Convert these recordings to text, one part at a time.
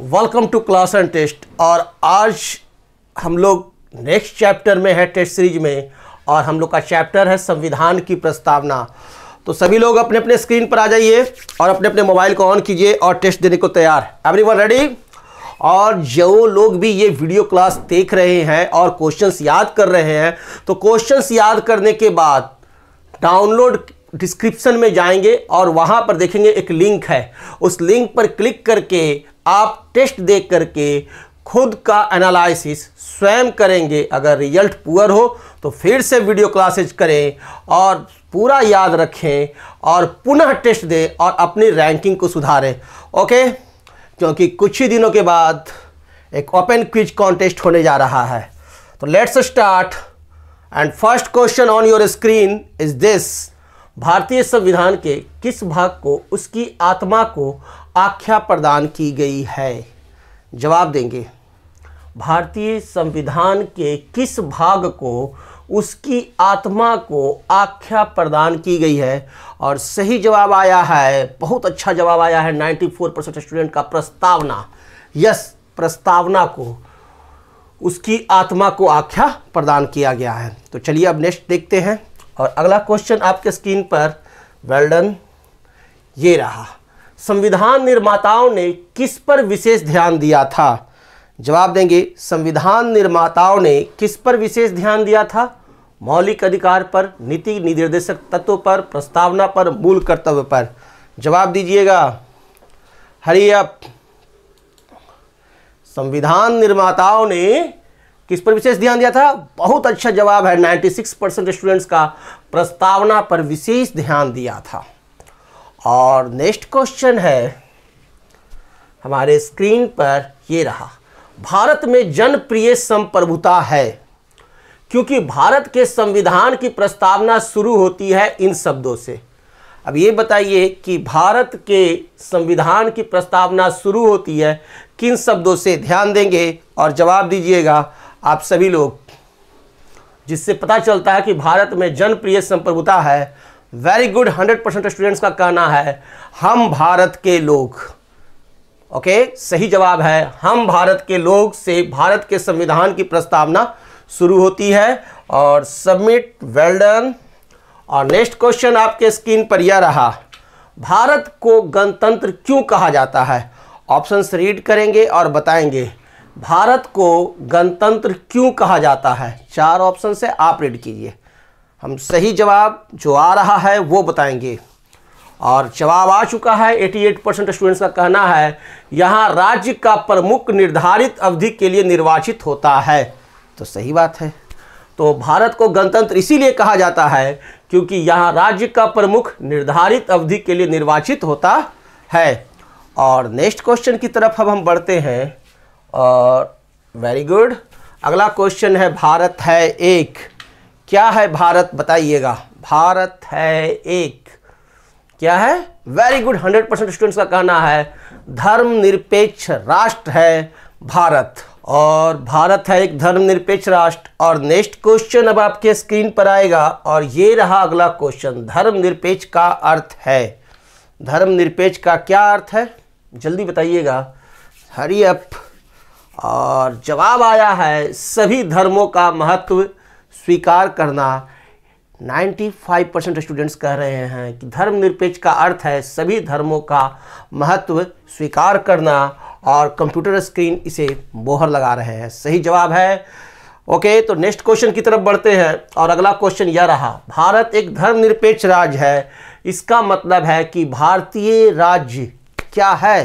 welcome to class and test और आज हम लोग नेक्स्ट चैप्टर में है टेस्ट सीरीज में और हम लोग का चैप्टर है संविधान की प्रस्तावना तो सभी लोग अपने अपने स्क्रीन पर आ जाइए और अपने अपने मोबाइल को ऑन कीजिए और टेस्ट देने को तैयार एवरीवन रेडी और जो लोग भी ये वीडियो क्लास देख रहे हैं और क्वेश्चंस याद कर रहे हैं तो क्वेश्चंस याद करने के बाद डाउनलोड डिस्क्रिप्शन में जाएंगे और वहाँ पर देखेंगे एक लिंक है उस लिंक पर क्लिक करके आप टेस्ट देख करके खुद का एनालिसिस स्वयं करेंगे अगर रिजल्ट पुअर हो तो फिर से वीडियो क्लासेज करें और पूरा याद रखें और पुनः टेस्ट दें और अपनी रैंकिंग को सुधारें ओके क्योंकि कुछ ही दिनों के बाद एक ओपन क्विज कॉन्टेस्ट होने जा रहा है तो let's start and first question on your screen is this भारतीय संविधान के किस भाग को उसकी आत्मा को आख्या प्रदान की गई है जवाब देंगे भारतीय संविधान के किस भाग को उसकी आत्मा को आख्या प्रदान की गई है और सही जवाब आया है बहुत अच्छा जवाब आया है 94 परसेंट स्टूडेंट का प्रस्तावना यस प्रस्तावना को उसकी आत्मा को आख्या प्रदान किया गया है तो चलिए अब नेक्स्ट देखते हैं और अगला क्वेश्चन आपके स्क्रीन पर वेल्डन ये रहा संविधान निर्माताओं ने किस पर विशेष ध्यान दिया था जवाब देंगे संविधान निर्माताओं ने किस पर विशेष ध्यान दिया था मौलिक अधिकार पर नीति निर्देशक तत्व पर प्रस्तावना पर मूल कर्तव्य पर जवाब दीजिएगा हरियप संविधान निर्माताओं ने किस पर विशेष ध्यान दिया था बहुत अच्छा जवाब है 96 परसेंट स्टूडेंट्स का प्रस्तावना पर विशेष ध्यान दिया था और नेक्स्ट क्वेश्चन है हमारे स्क्रीन पर ये रहा भारत में जनप्रिय संप्रभुता है क्योंकि भारत के संविधान की प्रस्तावना शुरू होती है इन शब्दों से अब ये बताइए कि भारत के संविधान की प्रस्तावना शुरू होती है किन शब्दों से ध्यान देंगे और जवाब दीजिएगा आप सभी लोग जिससे पता चलता है कि भारत में जनप्रिय संप्रभुता है very good hundred percent students का कहना है हम भारत के लोग ओके सही जवाब है हम भारत के लोग से भारत के संविधान की प्रस्तावना शुरू होती है और सबमिट वेल्डन और नेक्स्ट क्वेश्चन आपके स्क्रीन पर यह रहा भारत को गणतंत्र क्यों कहा जाता है ऑप्शंस रीड करेंगे और बताएंगे भारत को गणतंत्र क्यों कहा जाता है चार ऑप्शन से आप रीड कीजिए हम सही जवाब जो आ रहा है वो बताएंगे और जवाब आ चुका है 88 परसेंट स्टूडेंट्स का कहना है यहाँ राज्य का प्रमुख निर्धारित अवधि के लिए निर्वाचित होता है तो सही बात है तो भारत को गणतंत्र इसीलिए कहा जाता है क्योंकि यहाँ राज्य का प्रमुख निर्धारित अवधि के लिए निर्वाचित होता है और नेक्स्ट क्वेश्चन की तरफ अब हम बढ़ते हैं और वेरी गुड अगला क्वेश्चन है भारत है एक क्या है भारत बताइएगा भारत है एक क्या है very good hundred percent students का कहना है धर्मनिरपेक्ष राष्ट्र है भारत और भारत है एक धर्मनिरपेक्ष राष्ट्र और नेक्स्ट क्वेश्चन अब आपके स्क्रीन पर आएगा और ये रहा अगला क्वेश्चन धर्मनिरपेक्ष का अर्थ है धर्मनिरपेक्ष का क्या अर्थ है जल्दी बताइएगा हरी अप और जवाब आया है सभी धर्मों का महत्व स्वीकार करना 95 परसेंट स्टूडेंट्स कह रहे हैं कि धर्मनिरपेक्ष का अर्थ है सभी धर्मों का महत्व स्वीकार करना और कंप्यूटर स्क्रीन इसे बोहर लगा रहे हैं सही जवाब है ओके तो नेक्स्ट क्वेश्चन की तरफ बढ़ते हैं और अगला क्वेश्चन यह रहा भारत एक धर्मनिरपेक्ष राज्य है इसका मतलब है कि भारतीय राज्य क्या है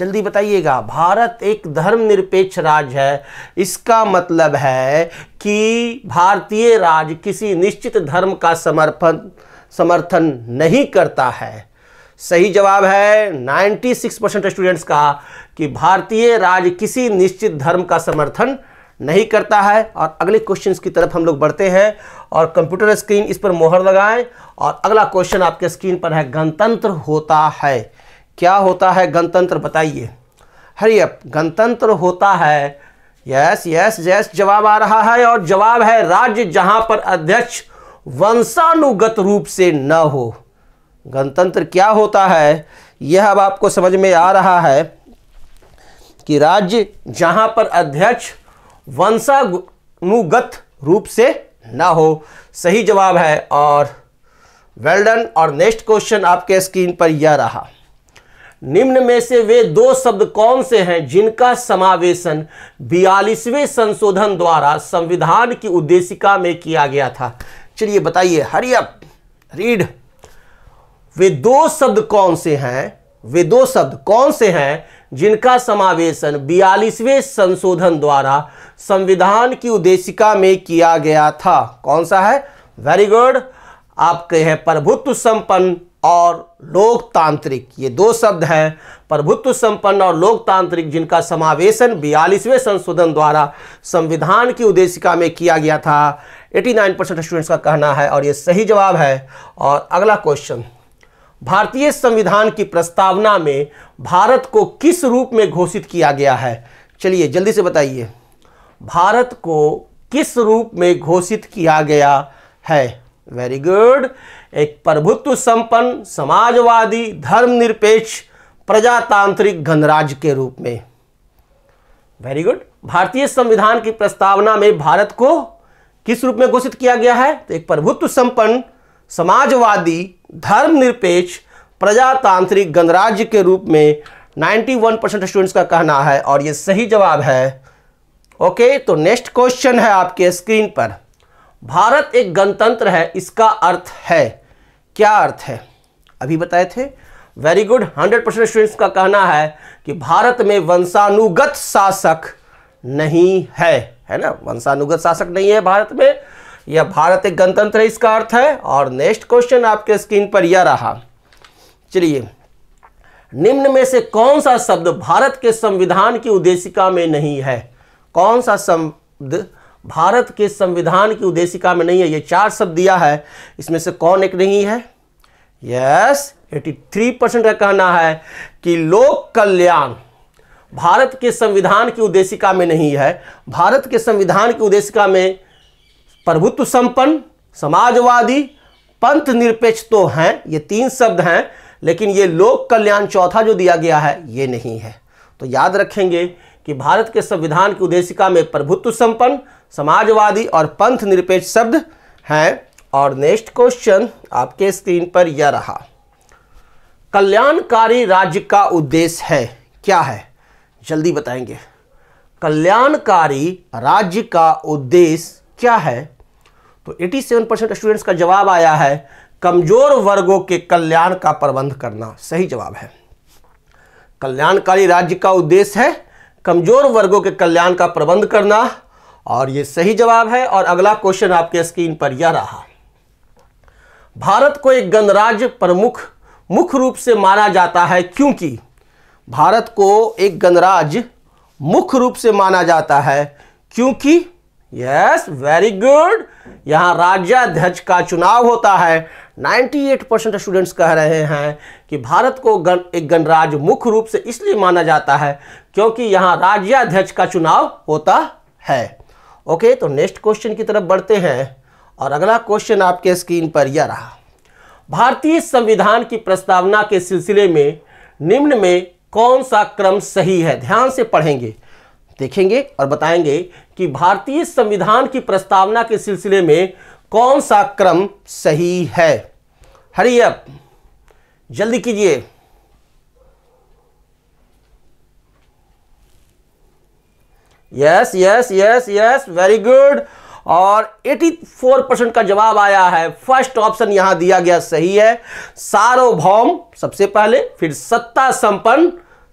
जल्दी बताइएगा भारत एक धर्मनिरपेक्ष राज्य है इसका मतलब है कि भारतीय राज्य किसी निश्चित धर्म का समर्पण समर्थन नहीं करता है सही जवाब है 96 परसेंट स्टूडेंट्स का कि भारतीय राज्य किसी निश्चित धर्म का समर्थन नहीं करता है और अगले क्वेश्चंस की तरफ हम लोग बढ़ते हैं और कंप्यूटर स्क्रीन इस पर मोहर लगाएं और अगला क्वेश्चन आपके स्क्रीन पर है गणतंत्र होता है क्या होता है गणतंत्र बताइए हरियप गणतंत्र होता है यस यस यस जवाब आ रहा है और जवाब है राज्य जहां पर अध्यक्ष वंशानुगत रूप से न हो गणतंत्र क्या होता है यह अब आपको समझ में आ रहा है कि राज्य जहां पर अध्यक्ष वंशानुगत रूप से ना हो सही जवाब है और वेल्डन और नेक्स्ट क्वेश्चन आपके स्क्रीन पर यह रहा निम्न में से वे दो शब्द कौन से हैं जिनका समावेशन बयालीसवें संशोधन द्वारा संविधान की उद्देशिका में किया गया था चलिए बताइए हरियप रीड वे दो शब्द कौन से हैं वे दो शब्द कौन से हैं जिनका समावेशन बयालीसवें संशोधन द्वारा संविधान की उद्देशिका में किया गया था कौन सा है वेरी गुड आपके हैं प्रभुत्व संपन्न और लोकतांत्रिक ये दो शब्द हैं प्रभुत्व संपन्न और लोकतांत्रिक जिनका समावेशन बयालीसवें संशोधन द्वारा संविधान की उद्देशिका में किया गया था 89 परसेंट स्टूडेंट्स का कहना है और ये सही जवाब है और अगला क्वेश्चन भारतीय संविधान की प्रस्तावना में भारत को किस रूप में घोषित किया गया है चलिए जल्दी से बताइए भारत को किस रूप में घोषित किया गया है वेरी गुड एक प्रभुत्व संपन्न समाजवादी धर्मनिरपेक्ष प्रजातांत्रिक गणराज्य के रूप में वेरी गुड भारतीय संविधान की प्रस्तावना में भारत को किस रूप में घोषित किया गया है तो एक प्रभुत्व संपन्न समाजवादी धर्मनिरपेक्ष प्रजातांत्रिक गणराज्य के रूप में 91 परसेंट स्टूडेंट्स का कहना है और यह सही जवाब है ओके तो नेक्स्ट क्वेश्चन है आपके स्क्रीन पर भारत एक गणतंत्र है इसका अर्थ है क्या अर्थ है अभी बताए थे very good hundred percent students का कहना है कि भारत में वंशानुगत शासक नहीं है है ना वंशानुगत शासक नहीं है भारत में यह भारत एक गणतंत्र है इसका अर्थ है और नेक्स्ट क्वेश्चन आपके स्क्रीन पर यह रहा चलिए निम्न में से कौन सा शब्द भारत के संविधान की उद्देशिका में नहीं है कौन सा शब्द भारत के संविधान की उद्देशिका में नहीं है ये चार शब्द दिया है इसमें से कौन एक नहीं है यस एटी थ्री परसेंट का कहना है कि लोक कल्याण भारत के संविधान की उद्देशिका में नहीं है भारत के संविधान की उद्देशिका में प्रभुत्व संपन्न समाजवादी पंथ निरपेक्ष तो हैं ये तीन शब्द हैं लेकिन ये लोक कल्याण चौथा जो दिया गया है ये नहीं है तो याद रखेंगे कि भारत के संविधान की उद्देशिका में प्रभुत्व संपन्न समाजवादी और पंथ निरपेक्ष शब्द हैं और नेक्स्ट क्वेश्चन आपके स्क्रीन पर यह रहा कल्याणकारी राज्य का उद्देश्य है क्या है जल्दी बताएंगे कल्याणकारी राज्य का उद्देश्य क्या है तो 87 परसेंट स्टूडेंट्स का जवाब आया है कमजोर वर्गों के कल्याण का प्रबंध करना सही जवाब है कल्याणकारी राज्य का उद्देश्य है कमजोर वर्गों के कल्याण का प्रबंध करना और ये सही जवाब है और अगला क्वेश्चन आपके स्क्रीन पर यह रहा भारत को एक गणराज्य प्रमुख मुख्य रूप से माना जाता है क्योंकि भारत को एक गणराज्य मुख्य रूप से माना जाता है क्योंकि यस वेरी गुड यहाँ राज्याध्यक्ष का चुनाव होता है 98 परसेंट स्टूडेंट्स कह रहे हैं कि भारत को गण एक गणराज्य मुख्य रूप से इसलिए माना जाता है क्योंकि यहाँ राज्याध्यक्ष का चुनाव होता है ओके तो नेक्स्ट क्वेश्चन की तरफ बढ़ते हैं और अगला क्वेश्चन आपके स्क्रीन पर यह रहा भारतीय संविधान की प्रस्तावना के सिलसिले में निम्न में कौन सा क्रम सही है ध्यान से पढ़ेंगे देखेंगे और बताएंगे कि भारतीय संविधान की प्रस्तावना के सिलसिले में कौन सा क्रम सही है हरियप जल्दी कीजिए yes yes yes yes very good और 84 परसेंट का जवाब आया है फर्स्ट ऑप्शन यहां दिया गया सही है सार्वभौम सबसे पहले फिर सत्ता संपन्न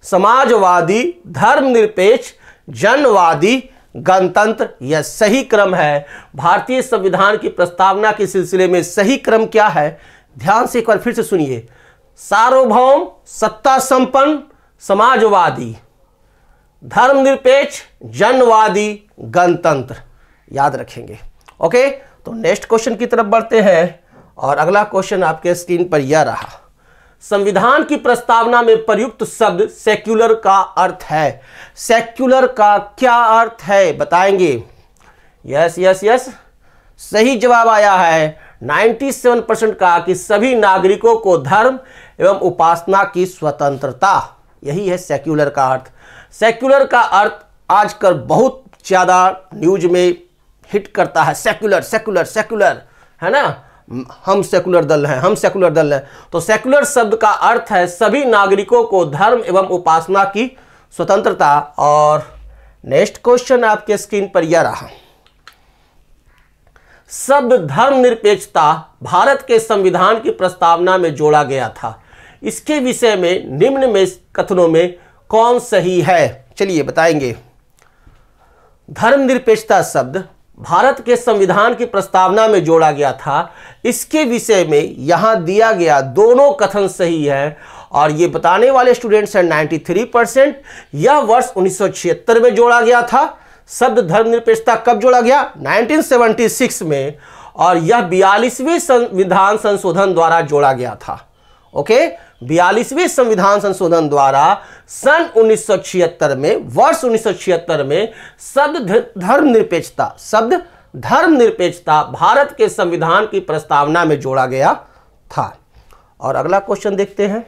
समाजवादी धर्मनिरपेक्ष जनवादी गणतंत्र यह सही क्रम है भारतीय संविधान की प्रस्तावना के सिलसिले में सही क्रम क्या है ध्यान से एक बार फिर से सुनिए सार्वभौम सत्ता संपन्न समाजवादी धर्मनिरपेक्ष जनवादी गणतंत्र याद रखेंगे ओके तो नेक्स्ट क्वेश्चन की तरफ बढ़ते हैं और अगला क्वेश्चन आपके स्क्रीन पर यह रहा संविधान की प्रस्तावना में प्रयुक्त शब्द सेक्युलर का अर्थ है सेक्युलर का क्या अर्थ है बताएंगे यस यस यस सही जवाब आया है 97 परसेंट कहा कि सभी नागरिकों को धर्म एवं उपासना की स्वतंत्रता यही है सेक्युलर का अर्थ सेक्युलर का अर्थ आजकल बहुत ज़्यादा न्यूज में हिट करता है सेक्युलर सेक्युलर सेक्युलर है ना हम सेकुलर दल हैं हम सेकुलर दल हैं तो सेकुलर शब्द का अर्थ है सभी नागरिकों को धर्म एवं उपासना की स्वतंत्रता और नेक्स्ट क्वेश्चन आपके स्क्रीन पर यह रहा शब्द धर्मनिरपेक्षता भारत के संविधान की प्रस्तावना में जोड़ा गया था इसके विषय में निम्न में कथनों में कौन सही है चलिए बताएंगे धर्मनिरपेक्षता शब्द भारत के संविधान की प्रस्तावना में जोड़ा गया था इसके विषय में यहाँ दिया गया दोनों कथन सही है और ये बताने वाले स्टूडेंट्स हैं 93 परसेंट यह वर्ष उन्नीस में जोड़ा गया था शब्द धर्मनिरपेक्षता कब जोड़ा गया 1976 में और यह बयालीसवें संविधान संशोधन द्वारा जोड़ा गया था ओके बयालीसवें संविधान संशोधन द्वारा सन 1976 में वर्ष 1976 में शब्द धर्मनिरपेक्षता शब्द धर्मनिरपेक्षता भारत के संविधान की प्रस्तावना में जोड़ा गया था और अगला क्वेश्चन देखते हैं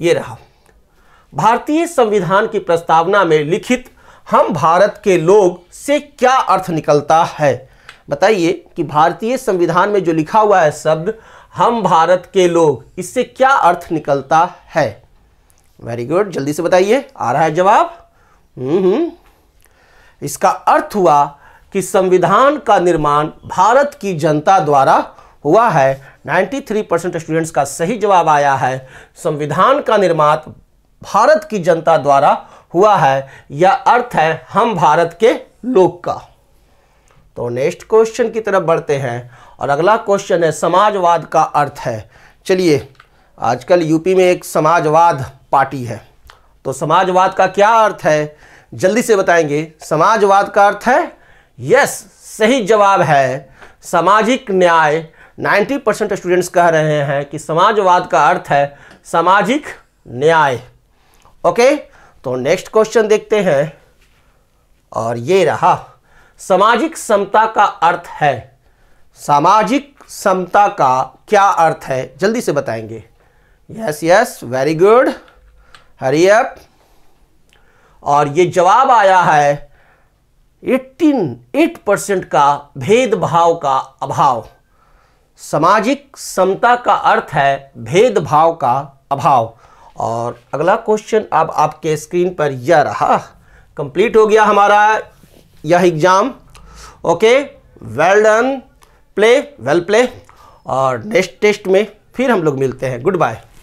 ये रहा भारतीय संविधान की प्रस्तावना में लिखित हम भारत के लोग से क्या अर्थ निकलता है बताइए कि भारतीय संविधान में जो लिखा हुआ है शब्द हम भारत के लोग इससे क्या अर्थ निकलता है वेरी गुड जल्दी से बताइए आ रहा है जवाब हम्म, हम्म इसका अर्थ हुआ कि संविधान का निर्माण भारत की जनता द्वारा हुआ है 93 परसेंट स्टूडेंट्स का सही जवाब आया है संविधान का निर्माण भारत की जनता द्वारा हुआ है यह अर्थ है हम भारत के लोग का तो नेक्स्ट क्वेश्चन की तरफ बढ़ते हैं और अगला क्वेश्चन है समाजवाद का अर्थ है चलिए आजकल यूपी में एक समाजवाद पार्टी है तो समाजवाद का क्या अर्थ है जल्दी से बताएंगे समाजवाद का अर्थ है यस सही जवाब है सामाजिक न्याय 90 परसेंट स्टूडेंट्स कह रहे हैं कि समाजवाद का अर्थ है सामाजिक न्याय ओके तो नेक्स्ट क्वेश्चन देखते हैं और ये रहा सामाजिक समता का अर्थ है सामाजिक समता का क्या अर्थ है जल्दी से बताएंगे yes yes very good hurry up और ये जवाब आया है 18 एट परसेंट का भेदभाव का अभाव सामाजिक समता का अर्थ है भेदभाव का अभाव और अगला क्वेश्चन अब आपके स्क्रीन पर यह रहा कंप्लीट हो गया हमारा यह exam okay well done play well play और नेक्स्ट टेस्ट में फिर हम लोग मिलते हैं गुड बाय